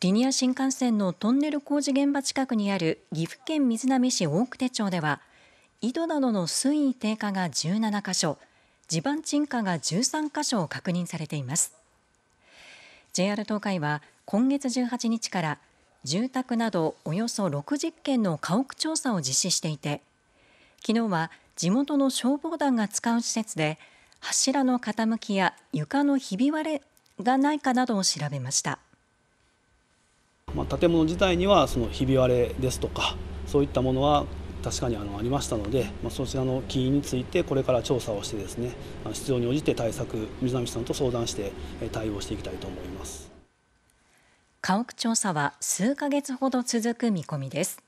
リニア新幹線のトンネル工事現場近くにある岐阜県瑞浪市大久手町では井戸などの水位低下が17箇所地盤沈下が13箇所を確認されています JR 東海は今月18日から住宅などおよそ60件の家屋調査を実施していて昨日は地元の消防団が使う施設で柱の傾きや床のひび割れがないかなどを調べました。まあ、建物自体にはそのひび割れですとかそういったものは確かにあのありましたので、まあ、そちらの起因についてこれから調査をしてですね必要に応じて対策水波さんと相談して対応していきたいと思います家屋調査は数ヶ月ほど続く見込みです